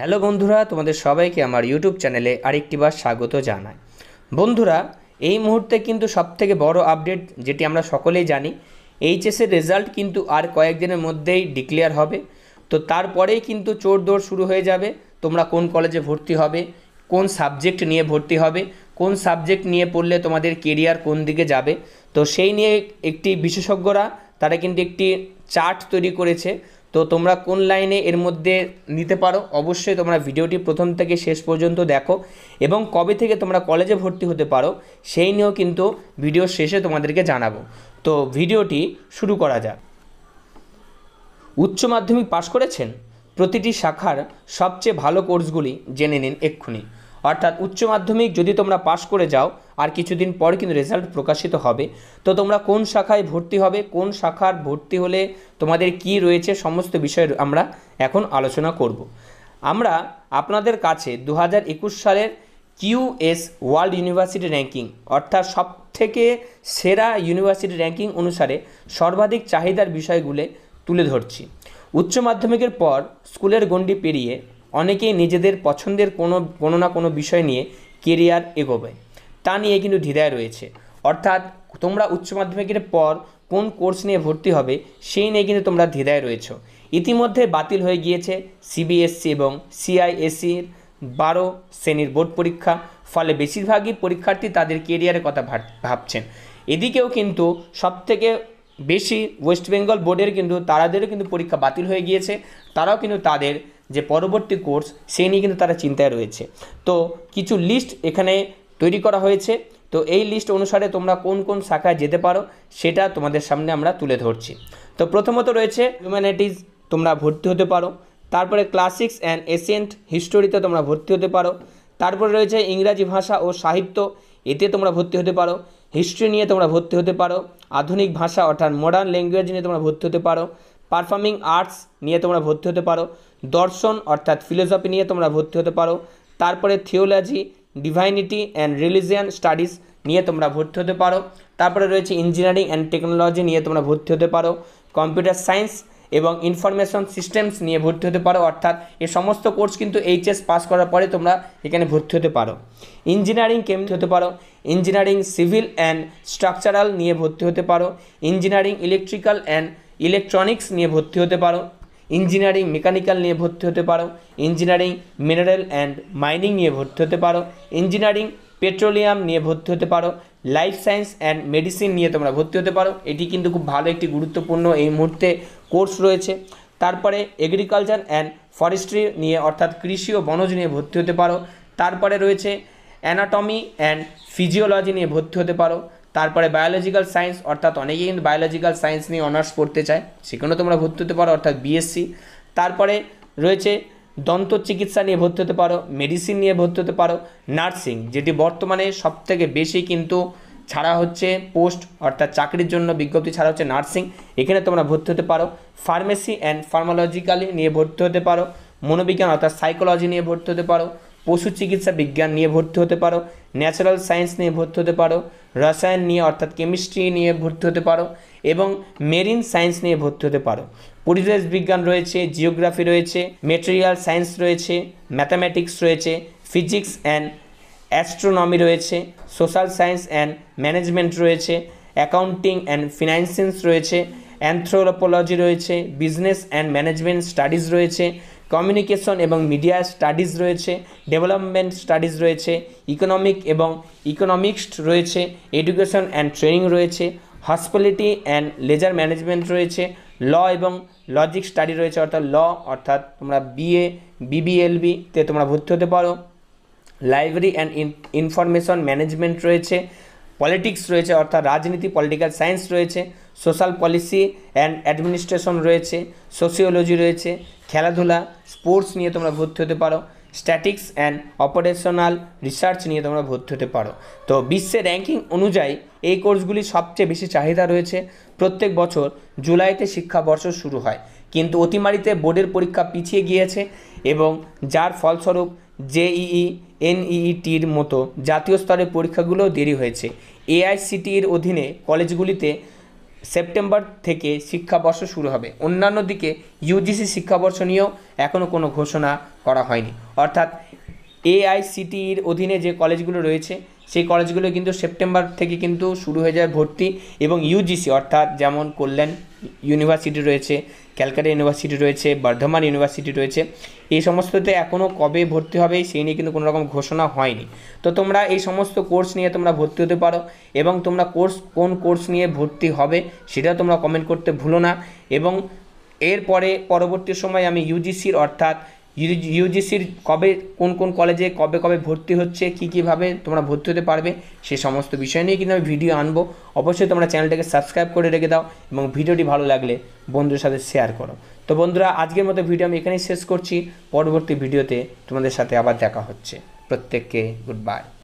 hello বন্ধুরা তোমাদের সবাইকে আমার ইউটিউব চ্যানেলে আরেকটিবার স্বাগত জানাই বন্ধুরা এই মুহূর্তে কিন্তু সবথেকে বড় আপডেট যেটি আমরা সকলেই জানি এইচএসের রেজাল্ট কিন্তু আর কয়েকদিনের মধ্যেই ডিক্লেয়ার হবে তো তারপরেই কিন্তু চোর দৌড় শুরু হয়ে যাবে তোমরা কোন কলেজে ভর্তি হবে কোন সাবজেক্ট নিয়ে ভর্তি হবে কোন সাবজেক্ট নিয়ে পড়লে তোমাদের কেরিয়ার কোন দিকে যাবে তো সেই নিয়ে একটি বিশেষজ্ঞরা তারা কিন্তু একটি চার্ট তৈরি করেছে তো তোমরা কোন লাইনে এর মধ্যে নিতে পারো অবশ্যই তোমরা ভিডিওটি প্রথম থেকে শেষ পর্যন্ত দেখো এবং কবে থেকে তোমরা কলেজে ভর্তি হতে পারো সেই নিয়েও কিন্তু ভিডিও শেষে তোমাদেরকে জানাবো তো ভিডিওটি শুরু করা যাক উচ্চ মাধ্যমিক পাশ করেছেন প্রতিটি শাখার সবচেয়ে ভালো কোর্সগুলি জেনে নিন এক্ষুনি অর্থাৎ উচ্চ মাধ্যমিক যদি তোমরা পাশ করে যাও আর কিছুদিন পর কিন্তু রেজাল্ট প্রকাশিত হবে তো তোমরা কোন শাখায় ভর্তি হবে কোন শাখার ভর্তি হলে তোমাদের কি রয়েছে সমস্ত বিষয় আমরা এখন আলোচনা করব আমরা আপনাদের কাছে দু সালের কিউএস ওয়ার্ল্ড ইউনিভার্সিটি র্যাঙ্কিং অর্থাৎ সব থেকে সেরা ইউনিভার্সিটি র্যাঙ্কিং অনুসারে সর্বাধিক চাহিদার বিষয়গুলো তুলে ধরছি উচ্চ মাধ্যমিকের পর স্কুলের গণ্ডি পেরিয়ে অনেকেই নিজেদের পছন্দের কোনো কোনো না কোনো বিষয় নিয়ে কেরিয়ার এগোবে তা নিয়ে কিন্তু দ্বিধায় রয়েছে অর্থাৎ তোমরা উচ্চ মাধ্যমিকের পর কোন কোর্স নিয়ে ভর্তি হবে সেই নিয়ে কিন্তু তোমরা দ্বিধায় রয়েছ ইতিমধ্যে বাতিল হয়ে গিয়েছে সিবিএসসি এবং সিআইএসসির বারো শ্রেণীর বোর্ড পরীক্ষা ফলে বেশিরভাগই পরীক্ষার্থী তাদের কেরিয়ারের কথা ভাবছেন এদিকেও কিন্তু সবথেকে বেশি ওয়েস্ট বেঙ্গল বোর্ডের কিন্তু তারাদেরও কিন্তু পরীক্ষা বাতিল হয়ে গিয়েছে তারাও কিন্তু তাদের যে পরবর্তী কোর্স সেই নিয়ে কিন্তু তারা চিন্তায় রয়েছে তো কিছু লিস্ট এখানে তৈরি করা হয়েছে তো এই লিস্ট অনুসারে তোমরা কোন কোন শাখায় যেতে পারো সেটা তোমাদের সামনে আমরা তুলে ধরছি তো প্রথমত রয়েছে হিউম্যানিটিজ তোমরা ভর্তি হতে পারো তারপরে ক্লাসিক্স অ্যান্ড এশিয়েন্ট হিস্টোরিতে তোমরা ভর্তি হতে পারো তারপরে রয়েছে ইংরাজি ভাষা ও সাহিত্য এতে তোমরা ভর্তি হতে পারো হিস্ট্রি নিয়ে তোমরা ভর্তি হতে পারো আধুনিক ভাষা অর্থাৎ মডার্ন ল্যাঙ্গুয়েজ নিয়ে তোমরা ভর্তি হতে পারো পারফর্মিং আর্টস নিয়ে তোমরা ভর্তি হতে পারো দর্শন অর্থাৎ ফিলোসফি নিয়ে তোমরা ভর্তি হতে পারো তারপরে theology divinity and religion studies নিয়ে তোমরা ভর্তি হতে পারো তারপরে রয়েছে ইঞ্জিনিয়ারিং অ্যান্ড টেকনোলজি নিয়ে তোমরা ভর্তি হতে পারো কম্পিউটার সায়েন্স এবং ইনফরমেশন সিস্টেমস নিয়ে ভর্তি হতে পারো অর্থাৎ এ সমস্ত কোর্স কিন্তু এইচএস পাস করার পরে তোমরা এখানে ভর্তি হতে পারো ইঞ্জিনিয়ারিং কেম হতে পারো ইঞ্জিনিয়ারিং সিভিল অ্যান্ড স্ট্রাকচারাল নিয়ে ভর্তি হতে পারো ইঞ্জিনিয়ারিং ইলেকট্রিক্যাল অ্যান্ড ইলেকট্রনিক্স নিয়ে ভর্তি হতে পারো ইঞ্জিনিয়ারিং মেকানিক্যাল নিয়ে ভর্তি হতে পারো ইঞ্জিনিয়ারিং মিনারেল অ্যান্ড মাইনিং নিয়ে ভর্তি হতে পারো ইঞ্জিনিয়ারিং পেট্রোলিয়াম নিয়ে ভর্তি হতে পারো লাইফ সায়েন্স অ্যান্ড মেডিসিন নিয়ে তোমরা ভর্তি হতে পারো এটি কিন্তু খুব ভালো একটি গুরুত্বপূর্ণ এই মুহূর্তে কোর্স রয়েছে তারপরে এগ্রিকালচার অ্যান্ড ফরেস্ট্রি নিয়ে অর্থাৎ কৃষি ও বনজ নিয়ে ভর্তি হতে পারো তারপরে রয়েছে অ্যানাটমি অ্যান্ড ফিজিওলজি নিয়ে ভর্তি হতে পারো তারপরে বায়োলজিক্যাল সায়েন্স অর্থাৎ অনেকেই কিন্তু বায়োলজিক্যাল সায়েন্স নিয়ে অনার্স পড়তে চায় সেখানেও তোমরা ভর্তি হতে পারো অর্থাৎ বিএসসি তারপরে রয়েছে দন্ত চিকিৎসা নিয়ে ভর্তি হতে পারো মেডিসিন নিয়ে ভর্তি হতে পারো নার্সিং যেটি বর্তমানে সব থেকে বেশি কিন্তু ছাড়া হচ্ছে পোস্ট অর্থাৎ চাকরির জন্য বিজ্ঞপ্তি ছাড়া হচ্ছে নার্সিং এখানে তোমরা ভর্তি হতে পারো ফার্মেসি অ্যান্ড ফার্মালজিক্যালি নিয়ে ভর্তি হতে পারো মনোবিজ্ঞান অর্থাৎ সাইকোলজি নিয়ে ভর্তি হতে পারো পশু চিকিৎসা বিজ্ঞান নিয়ে ভর্তি হতে পারো ন্যাচারাল সায়েন্স নিয়ে ভর্তি হতে পারো রসায়ন নিয়ে অর্থাৎ কেমিস্ট্রি নিয়ে ভর্তি হতে পারো এবং মেরিন সায়েন্স নিয়ে ভর্তি হতে পারো পরিবেশ বিজ্ঞান রয়েছে জিওগ্রাফি রয়েছে মেটেরিয়াল সায়েন্স রয়েছে ম্যাথামেটিক্স রয়েছে ফিজিক্স অ্যান্ড অ্যাস্ট্রোনমি রয়েছে সোশ্যাল সায়েন্স অ্যান্ড ম্যানেজমেন্ট রয়েছে অ্যাকাউন্টিং অ্যান্ড ফিনান্সিয়েন্স রয়েছে অ্যান্থ্রোপোলজি রয়েছে বিজনেস অ্যান্ড ম্যানেজমেন্ট স্টাডিজ রয়েছে কমিউনিকেশন এবং মিডিয়া স্টাডিজ রয়েছে ডেভেলপমেন্ট স্টাডিজ রয়েছে ইকোনমিক এবং ইকোনমিক্স রয়েছে এডুকেশন অ্যান্ড ট্রেনিং রয়েছে হসপিটালিটি অ্যান্ড লেজার ম্যানেজমেন্ট রয়েছে ল এবং লজিক স্টাডি রয়েছে অর্থাৎ ল অর্থাৎ তোমরা বিএ বিবিএলবিতে তোমরা ভর্তি হতে পারো লাইব্রেরি অ্যান্ড ইনফরমেশন ম্যানেজমেন্ট রয়েছে পলিটিক্স রয়েছে অর্থাৎ রাজনীতি পলিটিক্যাল সায়েন্স রয়েছে সোশ্যাল পলিসি অ্যান্ড অ্যাডমিনিস্ট্রেশন রয়েছে সোশিওলজি রয়েছে খেলাধুলা স্পোর্টস নিয়ে তোমরা ভর্তি হতে পারো স্ট্যাটিক্স অ্যান্ড অপারেশনাল রিসার্চ নিয়ে তোমরা ভর্তি হতে পারো তো বিশ্বের র্যাঙ্কিং অনুযায়ী এই কোর্সগুলি সবচেয়ে বেশি চাহিদা রয়েছে প্রত্যেক বছর জুলাইতে শিক্ষাবর্ষ শুরু হয় কিন্তু অতিমারিতে বোর্ডের পরীক্ষা পিছিয়ে গিয়েছে এবং যার ফলস্বরূপ জেইই এনইইটির মতো জাতীয় স্তরের পরীক্ষাগুলো দেরি হয়েছে এআইসিটির অধীনে কলেজগুলিতে সেপ্টেম্বর থেকে শিক্ষাবর্ষ শুরু হবে অন্যান্য দিকে ইউজিসি শিক্ষাবর্ষ নিয়েও এখনও কোনো ঘোষণা করা হয়নি অর্থাৎ এআইসিটির e অধীনে যে কলেজগুলো রয়েছে সেই কলেজগুলো কিন্তু সেপ্টেম্বর থেকে কিন্তু শুরু হয়ে যায় ভর্তি এবং ইউজিসি অর্থাৎ যেমন কল্যাণ ইউনিভার্সিটি রয়েছে ক্যালকাটা ইউনিভার্সিটি রয়েছে বর্ধমান ইউনিভার্সিটি রয়েছে এই সমস্ততে এখনও কবে ভর্তি হবে সেই নিয়ে কিন্তু কোনো রকম ঘোষণা হয়নি তো তোমরা এই সমস্ত কোর্স নিয়ে তোমরা ভর্তি হতে পারো এবং তোমরা কোর্স কোন কোর্স নিয়ে ভর্তি হবে সেটা তোমরা কমেন্ট করতে ভুলো না এবং এরপরে পরবর্তী সময় আমি ইউজিসির অর্থাৎ ইউজিসির কবে কোন কোন কলেজে কবে কবে ভর্তি হচ্ছে কী কীভাবে তোমরা ভর্তি হতে পারবে সে সমস্ত বিষয় নিয়ে কিন্তু আমি ভিডিও আনবো অবশ্যই তোমরা চ্যানেলটাকে সাবস্ক্রাইব করে রেখে দাও এবং ভিডিওটি ভালো লাগলে বন্ধুদের সাথে শেয়ার করো তো বন্ধুরা আজকের মতো ভিডিও আমি এখানেই শেষ করছি পরবর্তী ভিডিওতে তোমাদের সাথে আবার দেখা হচ্ছে প্রত্যেককে গুড বাই